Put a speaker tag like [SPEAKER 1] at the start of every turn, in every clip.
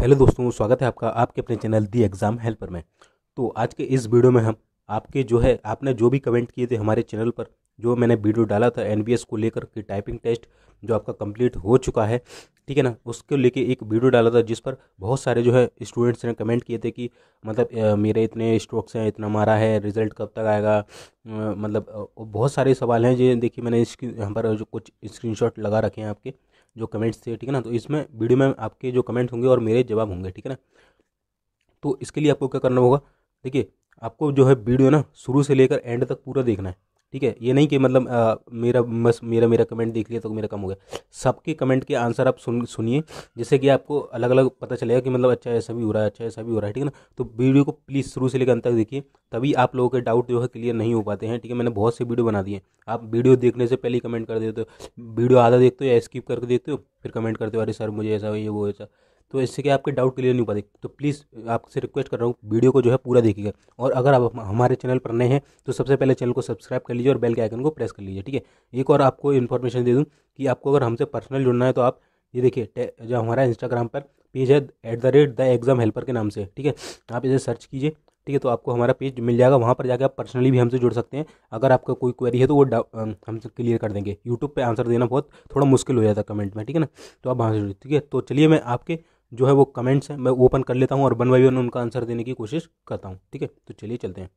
[SPEAKER 1] hello दोस्तों स्वागत है आपका आपके अपने चैनल दी एग्ज़ाम हेल्पर में तो आज के इस वीडियो में हम आपके जो है आपने जो भी कमेंट किए थे हमारे चैनल पर जो मैंने वीडियो डाला था एन को लेकर के टाइपिंग टेस्ट जो आपका कंप्लीट हो चुका है ठीक है ना उसको लेके एक वीडियो डाला था जिस पर बहुत सारे जो है स्टूडेंट्स ने कमेंट किए थे कि मतलब मेरे इतने स्ट्रोक्स हैं इतना मारा है रिजल्ट कब तक आएगा मतलब बहुत सारे सवाल हैं जो देखिए मैंने इसकी यहाँ पर जो कुछ स्क्रीन लगा रखे हैं आपके जो कमेंट्स थे ठीक है ना तो इसमें वीडियो में आपके जो कमेंट्स होंगे और मेरे जवाब होंगे ठीक है ना तो इसके लिए आपको क्या करना होगा देखिए आपको जो है वीडियो ना शुरू से लेकर एंड तक पूरा देखना है ठीक है ये नहीं कि मतलब आ, मेरा बस मेरा मेरा कमेंट देख लिया तो मेरा कम हो गया सबके कमेंट के आंसर आप सुन सुनिए जैसे कि आपको अलग अलग पता चलेगा कि मतलब अच्छा ऐसा भी हो रहा है अच्छा ऐसा भी हो रहा है ठीक है ना तो वीडियो को प्लीज़ शुरू से लेकर अंत तक देखिए तभी आप लोगों के डाउट जो है क्लियर नहीं हो पाते हैं ठीक है मैंने बहुत से वीडियो बना दिए आप वीडियो देखने से पहले कमेंट कर देते हो वीडियो आधा देखते हो या स्किप करके देखते हो फिर कमेंट करते हो अरे सर मुझे ऐसा ये वो ऐसा तो इससे कि आपके डाउट क्लियर नहीं हो पाते तो प्लीज़ आपसे रिक्वेस्ट कर रहा हूँ वीडियो को जो है पूरा देखिएगा और अगर आप हमारे चैनल पर नए हैं तो सबसे पहले चैनल को सब्सक्राइब कर लीजिए और बेल के आइकन को प्रेस कर लीजिए ठीक है एक और आपको इन्फॉर्मेशन दे दूँ कि आपको अगर हमसे पर्सनल जुड़ना है तो आप ये देखिए जो हमारा इंस्टाग्राम पर पेज है at the rate the exam helper के नाम से ठीक है आप इसे सर्च कीजिए ठीक है तो आपको हमारा पेज मिल जाएगा वहाँ पर जाकर आप पर्सनली भी हमसे जुड़ सकते हैं अगर आपका कोई क्वेरी है तो वो हमसे क्लियर कर देंगे यूट्यूब पे आंसर देना बहुत थोड़ा मुश्किल हो जाता है कमेंट में ठीक है ना तो आप वहाँ से जुड़िए ठीक है तो चलिए मैं आपके जो है वो कमेंट्स हैं मैं ओपन कर लेता हूँ और वन बाई वन उनका आंसर देने की कोशिश करता हूँ ठीक है तो चलिए चलते हैं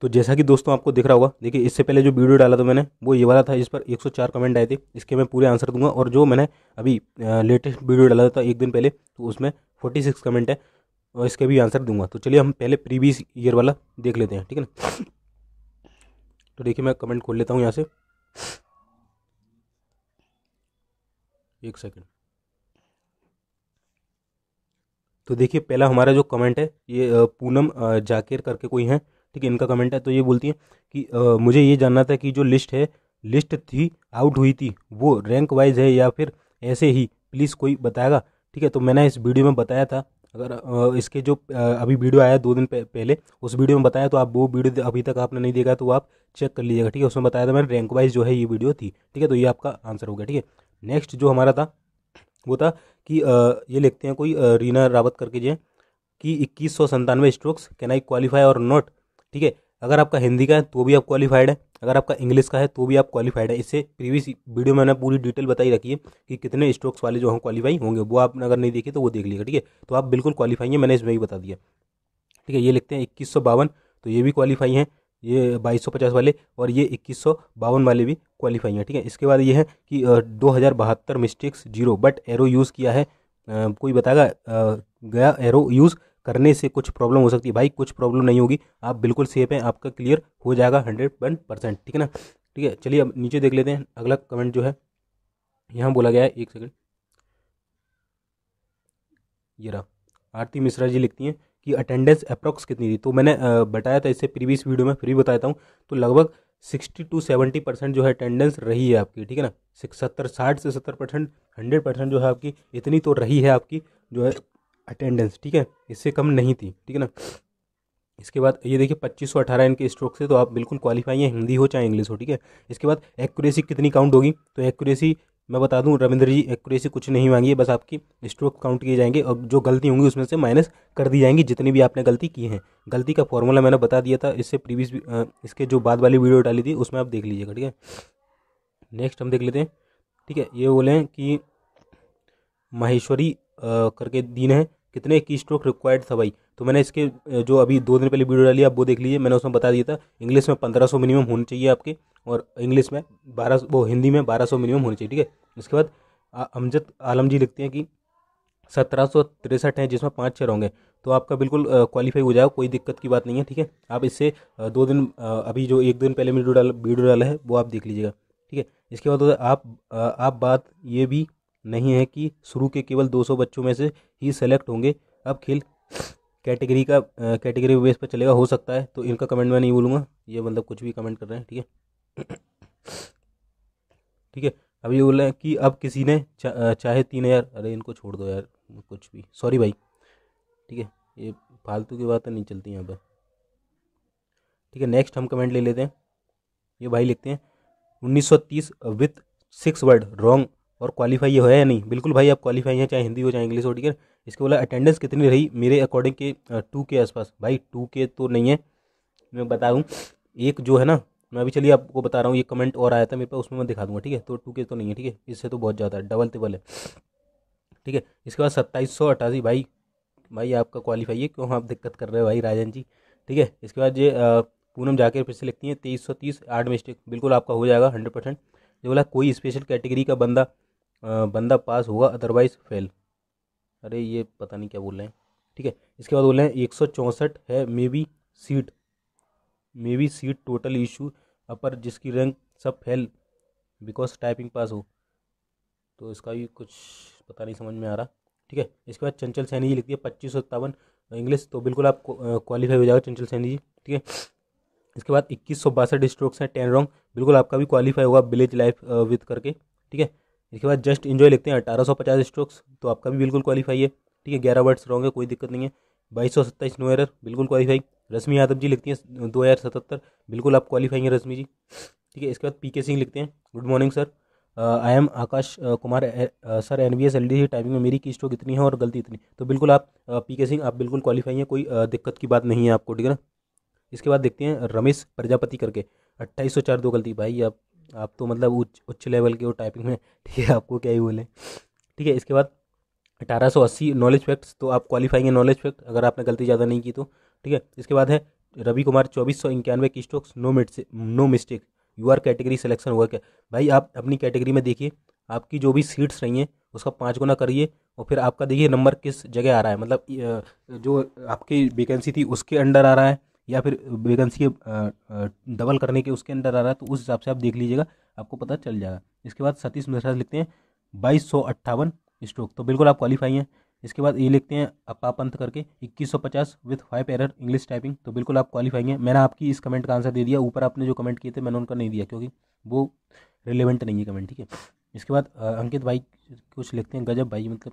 [SPEAKER 1] तो जैसा कि दोस्तों आपको दिख रहा होगा देखिए इससे पहले जो वीडियो डाला था मैंने वो ये वाला था इस पर 104 कमेंट आए थे इसके मैं पूरे आंसर दूंगा और जो मैंने अभी लेटेस्ट वीडियो डाला था एक दिन पहले तो उसमें 46 कमेंट है और इसके भी आंसर दूंगा तो चलिए हम पहले प्रीवियस ईयर वाला देख लेते हैं ठीक है ना तो देखिए मैं कमेंट खोल लेता हूँ यहाँ से एक सेकेंड तो देखिए पहला हमारा जो कमेंट है ये पूनम जाकिर करके कोई हैं ठीक है इनका कमेंट है तो ये बोलती हैं कि आ, मुझे ये जानना था कि जो लिस्ट है लिस्ट थी आउट हुई थी वो रैंक वाइज है या फिर ऐसे ही प्लीज़ कोई बताएगा ठीक है तो मैंने इस वीडियो में बताया था अगर इसके जो अभी वीडियो आया दो दिन पहले उस वीडियो में बताया तो आप वो वीडियो अभी तक आपने नहीं देखा तो आप चेक कर लीजिएगा ठीक है उसमें बताया था मैंने रैंक वाइज जो है ये वीडियो थी ठीक है तो ये आपका आंसर हो गया ठीक है नेक्स्ट जो हमारा था वो था कि ये लिखते हैं कोई रीना रावत करके जी कि इक्कीस सौ संतानवे स्ट्रोक्स कैन आई क्वालिफाई और नॉट ठीक है अगर आपका हिंदी का है तो भी आप क्वालिफाइड है अगर आपका इंग्लिश का है तो भी आप क्वालिफाइड है इससे प्रीवियस वीडियो में मैंने पूरी डिटेल बताई रखी है कि कितने स्ट्रोक्स वाले जो हम क्वालिफाई होंगे वो आप अगर नहीं देखे तो वो देख लीजिएगा ठीक है तो आप बिल्कुल क्वालिफाई हैं मैंने इसमें भी बता दिया ठीक है ये लिखते हैं इक्कीस तो ये भी क्वालिफाई हैं ये बाईस सौ पचास वाले और ये इक्कीस सौ बावन वाले भी क्वालिफाई हैं ठीक है इसके बाद ये है कि दो हज़ार बहत्तर mistakes zero but error use किया है कोई बताएगा गया एरो यूज़ करने से कुछ प्रॉब्लम हो सकती है भाई कुछ प्रॉब्लम नहीं होगी आप बिल्कुल सेफ हैं आपका क्लियर हो जाएगा हंड्रेड वन परसेंट ठीक है ना ठीक है चलिए अब नीचे देख लेते हैं अगला कमेंट जो है यहाँ बोला गया है एक सेकेंड ये रहा आरती मिश्रा जी लिखती हैं कि अटेंडेंस अप्रॉक्स कितनी थी तो मैंने बताया था इससे प्रीवियस वीडियो में फिर भी बताता हूँ तो लगभग सिक्सटी टू सेवेंटी परसेंट जो है अटेंडेंस रही है आपकी ठीक है ना सत्तर साठ से सत्तर परसेंट हंड्रेड परसेंट जो है आपकी इतनी तो रही है आपकी जो है अटेंडेंस ठीक है इससे कम नहीं थी ठीक है ना इसके बाद ये देखिए पच्चीस सौ अठारह इनके स्ट्रोक से तो आप बिल्कुल क्वालिफाई हैं हिंदी हो चाहे इंग्लिश हो ठीक है इसके बाद एक्यूरेसी कितनी काउंट होगी तो एक्यूरेसी मैं बता दूं रविंद्र जी एक्यूरेसी कुछ नहीं मांगी है बस आपकी स्ट्रोक काउंट किए जाएंगे और जो गलती होंगी उसमें से माइनस कर दी जाएंगी जितनी भी आपने गलती की है गलती का फॉर्मूला मैंने बता दिया था इससे प्रीवियस इसके जो बाद वाली वीडियो डाली थी उसमें आप देख लीजिएगा ठीक है नेक्स्ट हम देख लेते हैं ठीक है ये बोले कि माहेश्वरी करके दीन है कितने की स्ट्रोक रिक्वायर्ड था भाई तो मैंने इसके जो अभी दो दिन पहले वीडियो डाली आप वो देख लीजिए मैंने उसमें बता दिया था इंग्लिश में पंद्रह सौ मिनिमम होनी चाहिए आपके और इंग्लिश में बारह वो हिंदी में बारह सौ मिनिमम होनी चाहिए ठीक है इसके बाद अमजद आलम जी लिखते हैं कि सत्रह सौ तिरसठ हैं जिसमें पाँच छः होंगे तो आपका बिल्कुल क्वालिफाई हो जाएगा कोई दिक्कत की बात नहीं है ठीक है आप इससे दो दिन अभी जो एक दिन पहले वीडियो डाल वीडियो डाला है वो आप देख लीजिएगा ठीक है इसके बाद आप आप बात ये भी नहीं है कि शुरू के केवल 200 बच्चों में से ही सेलेक्ट होंगे अब खेल कैटेगरी का कैटेगरी बेस पर चलेगा हो सकता है तो इनका कमेंट मैं नहीं बोलूँगा ये मतलब कुछ भी कमेंट कर रहे हैं ठीक है ठीक है अब ये बोल रहे हैं कि अब किसी ने चा, चाहे तीन हज़ार अरे इनको छोड़ दो यार कुछ भी सॉरी भाई ठीक है ये फालतू की बात नहीं चलती यहाँ पर ठीक है नेक्स्ट हम कमेंट ले लेते हैं ये भाई लिखते हैं उन्नीस सौ तीस विथ सिक्स वर्ड रॉन्ग और क्वालिफाई ये या नहीं बिल्कुल भाई आप क्वालिफाई हैं चाहे हिंदी हो चाहे इंग्लिश हो ठीक है इसके बोला अटेंडेंस कितनी रही मेरे अकॉर्डिंग के टू के आसपास भाई टू के तो नहीं है मैं बताऊँ एक जो है ना मैं अभी चलिए आपको बता रहा हूँ ये कमेंट और आया था मेरे पास उसमें मैं दिखा दूंगा ठीक है तो टू के तो नहीं है ठीक है इससे तो बहुत ज़्यादा है डबल ट्रिपल है ठीक है इसके बाद सत्ताईस सौ अट्ठासी भाई भाई आपका क्वालिफाई है क्यों आप दिक्कत कर रहे हो भाई राजन जी ठीक है इसके बाद ये पूनम जाकर फिर से लिखती हैं तेईस सौ तीस आठ मिस्टेक बिल्कुल आपका हो जाएगा हंड्रेड परसेंट जो बोला कोई स्पेशल कैटेगरी का बंदा बंदा पास होगा अदरवाइज फेल अरे ये पता नहीं क्या बोल रहे हैं ठीक है इसके बाद बोल रहे हैं एक सौ चौंसठ है maybe seat maybe seat total issue upper जिसकी रैंक सब फेल बिकॉज टाइपिंग पास हो तो इसका भी कुछ पता नहीं समझ में आ रहा ठीक है इसके बाद चंचल सैनी जी लिखती है पच्चीस सौ सत्तावन इंग्लिश तो बिल्कुल आप क्वालिफाई हो जाएगा चंचल सैनी जी ठीक है इसके बाद इक्कीस सौ बासठ स्ट्रोक्स हैं टेन रॉन्ग बिल्कुल आपका भी क्वालिफाई होगा विलेज लाइफ विथ करके ठीक है इसके बाद जस्ट इन्जॉय लिखते हैं अठारह सौ पचास स्ट्रोक्स तो आपका भी बिल्कुल क्वालिफाई है ठीक है ग्यारह वर्ड्स रहोगे कोई दिक्कत नहीं है बाईस सौ सत्ताईस नो एरर बिल्कुल क्वालिफाई रश्मि यादव जी लिखती हैं दो हज़ार सतहत्तर बिल्कुल आप क्वालिफाई हैं रश्मि जी ठीक है इसके बाद पी के सिंह लिखते हैं good morning sir I am Akash Kumar sir N B S L D C timing में मेरी की स्ट्रोक इतनी है और गलती इतनी तो बिल्कुल आप uh, पी के सिंह आप बिल्कुल क्वालिफाई हैं कोई uh, दिक्कत की बात नहीं है आपको ठीक है ना इसके बाद देखते हैं रमेश प्रजापति करके अट्ठाईस सौ चार दो गलती भाई आप आप तो मतलब उच्च उच्च लेवल के वो टाइपिंग में ठीक है आपको क्या ही बोलें ठीक है इसके बाद अठारह सौ अस्सी नॉलेज फैक्ट्स तो आप क्वालिफाइंग है नॉलेज फैक्ट अगर आपने गलती ज़्यादा नहीं की तो ठीक है इसके बाद है रवि कुमार चौबीस सौ इक्यानवे की स्टॉक्स नो मिट से no mistake you are category selection हुआ क्या भाई आप अपनी कैटेगरी में देखिए आपकी जो भी सीट्स रही हैं उसका पाँच गुना करिए और फिर आपका देखिए नंबर किस जगह आ रहा है मतलब जो आपकी वैकेंसी थी उसके अंडर आ रहा है या फिर वैकेंसी डबल करने के उसके अंदर आ रहा है तो उस हिसाब से आप देख लीजिएगा आपको पता चल जाएगा इसके बाद सतीश मिश्रा लिखते हैं बाईस सौ अट्ठावन स्ट्रोक तो बिल्कुल आप क्वालिफाई हैं इसके बाद ये लिखते हैं अपा पंथ करके इक्कीस सौ पचास with five error English typing तो बिल्कुल आप क्वालिफाई हैं मैंने आपकी इस कमेंट का आंसर दे दिया ऊपर आपने जो कमेंट किए थे मैंने उनका नहीं दिया क्योंकि वो रिलेवेंट नहीं है कमेंट ठीक है इसके बाद अंकित भाई कुछ लिखते हैं गजब भाई मतलब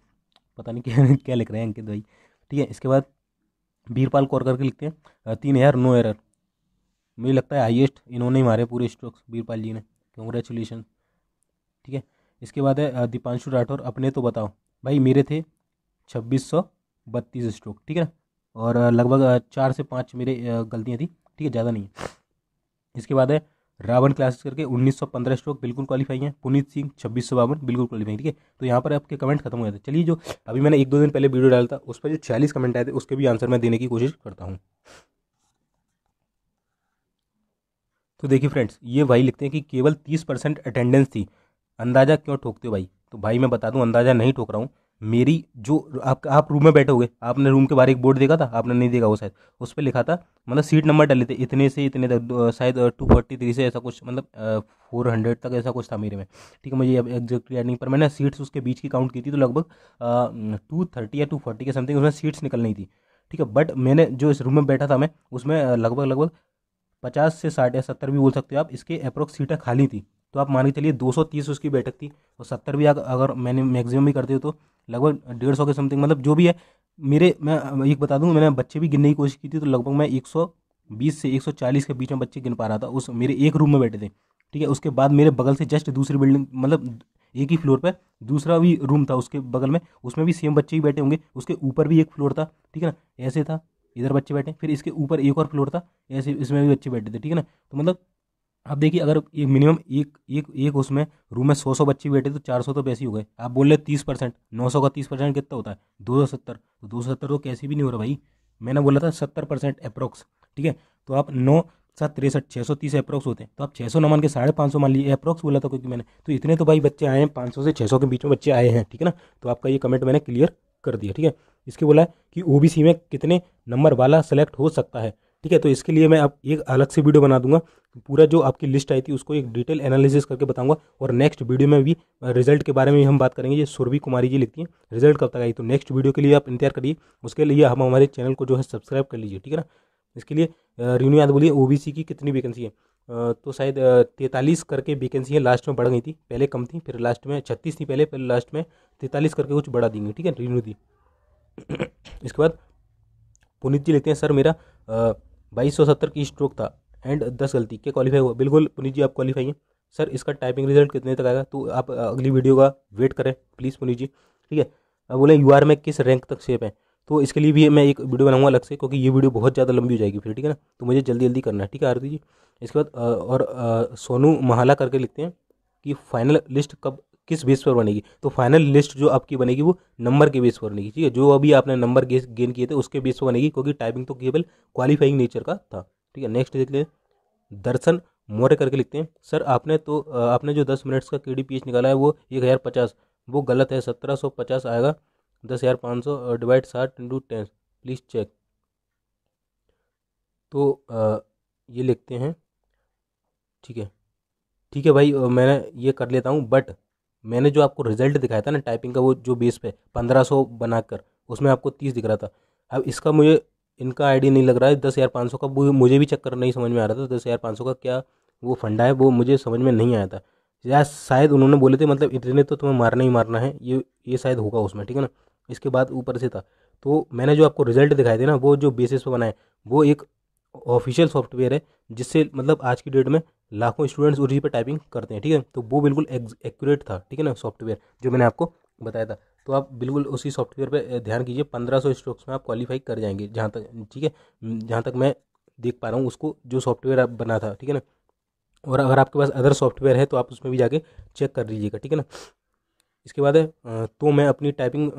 [SPEAKER 1] पता नहीं क्या क्या लिख रहे हैं अंकित भाई ठीक है इसके बाद बीरपाल कौर करके लिखते हैं तीन एयर नो एरर मुझे लगता है हाईएस्ट इन्होंने ही मारे पूरे स्ट्रोक्स बीरपाल जी ने कंग्रेचुलेशन ठीक है इसके बाद है दीपांशु राठौर अपने तो बताओ भाई मेरे थे छब्बीस सौ बत्तीस स्ट्रोक ठीक है और लगभग चार से पाँच मेरे गलतियाँ थी ठीक है ज़्यादा नहीं है इसके बाद है रावण क्लासेस करके 1915 स्ट्रोक बिल्कुल क्वालिफाई है पुनीत सिंह छब्बीस सौ बावन बिल्कुल क्वालिफाई ठीक है तो यहाँ पर आपके कमेंट खत्म हो जाते चलिए जो अभी मैंने एक दो दिन पहले वीडियो डाला था उस पर जो छियालीस कमेंट आए थे उसके भी आंसर मैं देने की कोशिश करता हूँ तो देखिए फ्रेंड्स ये भाई लिखते हैं कि केवल तीस परसेंट अटेंडेंस थी अंदाज़ा क्यों ठोकते हो भाई तो भाई मैं बता दूँ अंदाज़ा नहीं ठोक रहा हूँ मेरी जो आप आप रूम में बैठे हुए आपने रूम के बाहर एक बोर्ड देखा था आपने नहीं देखा वो शायद उस पर लिखा था मतलब सीट नंबर डाले थे इतने से इतने तक शायद टू फोर्टी थ्री से ऐसा कुछ मतलब फोर हंड्रेड तक ऐसा कुछ था मेरे में ठीक है मुझे अब एग्जैक्टली याद नहीं पर मैंने सीट्स उसके बीच की काउंट की थी तो लगभग टू थर्टी या टू फोर्टी के समथिंग उसमें सीट्स निकल नहीं थी ठीक है बट मैंने जो इस रूम में बैठा था मैं उसमें लगभग लगभग पचास से साठ या सत्तर भी बोल सकते हो आप इसके अप्रोक्स सीटें खाली थी तो आप मान के चलिए 230 उसकी बैठक थी और सत्तर भी अगर मैंने मैक्सिमम भी करते हो तो लगभग डेढ़ सौ के समथिंग मतलब जो भी है मेरे मैं एक बता दूँ मैंने बच्चे भी गिनने की कोशिश की थी तो लगभग मैं एक बीस से 140 के बीच में बच्चे गिन पा रहा था उस मेरे एक रूम में बैठे थे ठीक है उसके बाद मेरे बगल से जस्ट दूसरी बिल्डिंग मतलब एक ही फ्लोर पर दूसरा भी रूम था उसके बगल में उसमें भी सेम बच्चे ही बैठे होंगे उसके ऊपर भी एक फ्लोर था ठीक है ना ऐसे था इधर बच्चे बैठे फिर इसके ऊपर एक और फ्लोर था ऐसे इसमें भी बच्चे बैठे थे ठीक है ना तो मतलब अब देखिए अगर ये मिनिमम एक एक एक उसमें रूम में सौ सौ बच्चे बैठे तो चार सौ तो पैसे ही हो गए आप बोल रहे तीस परसेंट नौ सौ का तीस परसेंट कितना होता है दो सौ सत्तर तो दो सौ सत्तर तो कैसे भी नहीं हो रहा भाई मैंने बोला था सत्तर परसेंट अप्रोक्स ठीक है तो आप नौ सात तिरसठ छः सौ तीस अप्रोक्स होते हैं तो आप छः सौ न मान के साढ़े पाँच सौ मान लीजिए अप्रोक्स बोला था क्योंकि मैंने तो इतने तो भाई बच्चे आए हैं पाँच सौ से छः सौ के बीच में बच्चे आए हैं ठीक है ना तो आपका ये कमेंट मैंने क्लियर कर दिया ठीक है इसके बोला है कि ओ में कितने नंबर वाला सेलेक्ट हो सकता है ठीक है तो इसके लिए मैं आप एक अलग से वीडियो बना दूंगा पूरा जो आपकी लिस्ट आई थी उसको एक डिटेल एनालिसिस करके बताऊंगा और नेक्स्ट वीडियो में भी रिजल्ट के बारे में भी हम बात करेंगे ये सुरभि कुमारी जी लिखती हैं रिजल्ट कब तक आई तो नेक्स्ट वीडियो के लिए आप इंतजार करिए उसके लिए हम हमारे चैनल को जो है सब्सक्राइब कर लीजिए ठीक है ना इसके लिए रिन्यू याद बोलिए ओबीसी की कितनी वैकेंसी है तो शायद तैंतालीस करके वैकेंसी है लास्ट में बढ़ गई थी पहले कम थी फिर लास्ट में छत्तीस थी पहले फिर लास्ट में तैंतालीस करके कुछ बढ़ा देंगे ठीक है रिन्यू दी इसके बाद पुनीत जी लेते हैं सर मेरा बाईस सौ सत्तर की स्ट्रोक था एंड दस गलती के क्वालीफाई हुआ बिल्कुल पुनीत जी आप क्वालिफाई हैं सर इसका टाइपिंग रिजल्ट कितने तक आएगा तो आप अगली वीडियो का वेट करें प्लीज़ पुनीत जी ठीक है अब बोले यू में किस रैंक तक सेप है तो इसके लिए भी मैं एक वीडियो बनाऊंगा अलग से क्योंकि ये वीडियो बहुत ज़्यादा लंबी हो जाएगी फिर ठीक है ना तो मुझे जल्दी जल्दी करना है ठीक है आरती जी इसके बाद और सोनू महाला करके लिखते हैं कि फाइनल लिस्ट कब किस बेस पर बनेगी तो फाइनल लिस्ट जो आपकी बनेगी वो नंबर के बेस पर बनेगी ठीक है जो अभी आपने नंबर गेन किए थे उसके बेस पर बनेगी क्योंकि टाइपिंग तो केवल क्वालिफाइंग नेचर का था ठीक है नेक्स्ट देख लें दर्शन मोरे करके लिखते हैं सर आपने तो आपने जो दस मिनट्स का के डी निकाला है वो एक हज़ार पचास वो गलत है सत्रह सौ पचास आएगा दस हज़ार पाँच सौ डिवाइड साठ इंटू टेन प्लीज़ चेक तो आ, ये लिखते हैं ठीक है ठीक है भाई मैंने ये कर लेता हूँ बट मैंने जो आपको रिजल्ट दिखाया था ना टाइपिंग का वो जो बेस पे पंद्रह सौ बनाकर उसमें आपको तीस दिख रहा था अब इसका मुझे इनका आईडी नहीं लग रहा है दस हज़ार पाँच सौ का मुझे भी चक्कर नहीं समझ में आ रहा था दस हज़ार पाँच सौ का क्या वो फंडा है वो मुझे समझ में नहीं आया था या शायद उन्होंने बोले थे मतलब इतने तो तुम्हें मारना ही मारना है ये ये शायद होगा उसमें ठीक है ना इसके बाद ऊपर से था तो मैंने जो आपको रिजल्ट दिखाए थे ना वो जो बेसिस पर बनाए वो एक ऑफिशियल सॉफ्टवेयर है जिससे मतलब आज की डेट में लाखों स्टूडेंट्स उसी पर टाइपिंग करते हैं ठीक है तो वो बिल्कुल एक्यूरेट था ठीक है ना सॉफ्टवेयर जो मैंने आपको बताया था तो आप बिल्कुल उसी सॉफ्टवेयर पर ध्यान कीजिए पंद्रह सौ स्ट्रोक्स में आप क्वालिफाई कर जाएंगे जहाँ तक ठीक है जहाँ तक मैं देख पा रहा हूँ उसको जो सॉफ्टवेयर आप बना था ठीक है ना और अगर आपके पास अदर सॉफ्टवेयर है तो आप उसमें भी जाके चेक कर लीजिएगा ठीक है ना इसके बाद है तो मैं अपनी टाइपिंग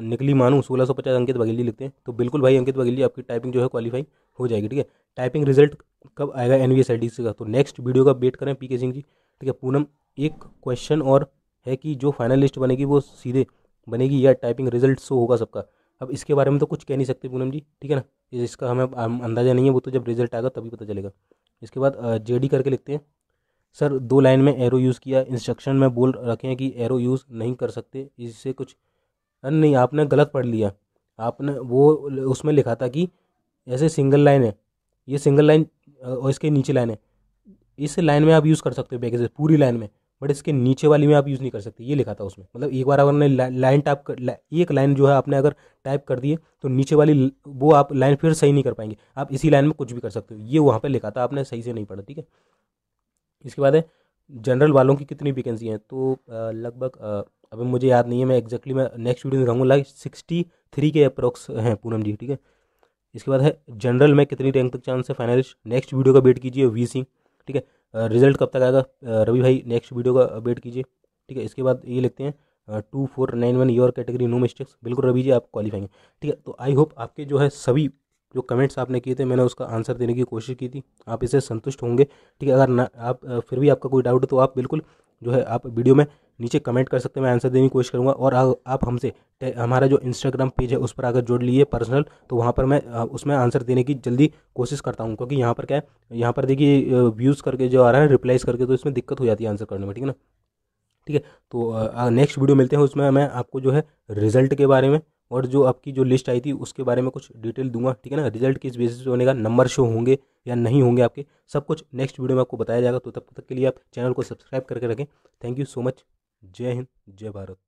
[SPEAKER 1] निकली मानू सोलह सौ पचास अंकित बघेली लिखते हैं तो बिल्कुल भाई अंकित बघेली आपकी टाइपिंग जो है क्वालिफाई हो जाएगी ठीक है टाइपिंग रिजल्ट कब आएगा एन वी का तो नेक्स्ट वीडियो का वेट करें पी के सिंह जी ठीक है पूनम एक क्वेश्चन और है कि जो फाइनल लिस्ट बनेगी वो सीधे बनेगी या टाइपिंग रिजल्ट शो होगा सबका अब इसके बारे में तो कुछ कह नहीं सकते पूनम जी ठीक है ना इसका हमें अंदाज़ा नहीं है वो तो जब रिजल्ट आएगा तभी पता चलेगा इसके बाद जे करके लिखते हैं सर दो लाइन में एरो यूज़ किया इंस्ट्रक्शन में बोल रखे हैं कि एरो यूज़ नहीं कर सकते इससे कुछ नहीं आपने गलत पढ़ लिया आपने वो उसमें लिखा था कि ऐसे सिंगल लाइन है ये सिंगल लाइन और इसके नीचे लाइन है इस लाइन में आप यूज़ कर सकते हो बैग पूरी लाइन में बट इसके नीचे वाली में आप यूज़ नहीं कर सकते ये लिखा था उसमें मतलब एक बार आपने लाइन टाइप कर ला, एक लाइन जो है आपने अगर टाइप कर दिए तो नीचे वाली वो आप लाइन फिर सही नहीं कर पाएंगे आप इसी लाइन में कुछ भी कर सकते हो ये वहाँ पर लिखा था आपने सही से नहीं पढ़ा ठीक है इसके बाद है जनरल वालों की कितनी वैकेंसी हैं तो लगभग अभी मुझे याद नहीं है मैं एक्जैक्टली मैं नेक्स्ट वीडियो में रहूँगा लाइक सिक्सटी थ्री के अप्रॉक्स हैं पूनम जी ठीक है इसके बाद है जनरल में कितनी रैंक तक चांस है फाइनलिस्ट नेक्स्ट वीडियो का वेट कीजिए वी सिंह ठीक है रिजल्ट कब तक आएगा रवि भाई नेक्स्ट वीडियो का वेट कीजिए ठीक है इसके बाद ये लिखते हैं two four nine one your category no mistakes बिल्कुल रवि जी आप क्वालिफाइंग हैं ठीक है तो आई होप आपके जो है सभी जो कमेंट्स आपने किए थे मैंने उसका आंसर देने की कोशिश की थी आप इसे संतुष्ट होंगे ठीक है अगर ना आप फिर भी आपका कोई डाउट है तो आप बिल्कुल जो है आप वीडियो में नीचे कमेंट कर सकते हैं मैं आंसर देने की कोशिश करूँगा और आप हमसे हमारा जो इंस्टाग्राम पेज है उस पर अगर जोड़ लिए पर्सनल तो वहाँ पर मैं उसमें आंसर देने की जल्दी कोशिश करता हूँ क्योंकि यहाँ पर क्या है यहाँ पर देखिए व्यूज़ करके जो आ रहा है रिप्लाइज करके तो इसमें दिक्कत हो जाती है आंसर करने में ठीक है ना ठीक है तो नेक्स्ट वीडियो मिलते हैं उसमें मैं आपको जो है रिजल्ट के बारे में और जो आपकी जो लिस्ट आई थी उसके बारे में कुछ डिटेल दूंगा ठीक है ना रिजल्ट किस बेसिस पे होने का नंबर शो होंगे या नहीं होंगे आपके सब कुछ नेक्स्ट वीडियो में आपको बताया जाएगा तो तब तक के लिए आप चैनल को सब्सक्राइब करके रखें थैंक यू सो मच जय हिंद जय भारत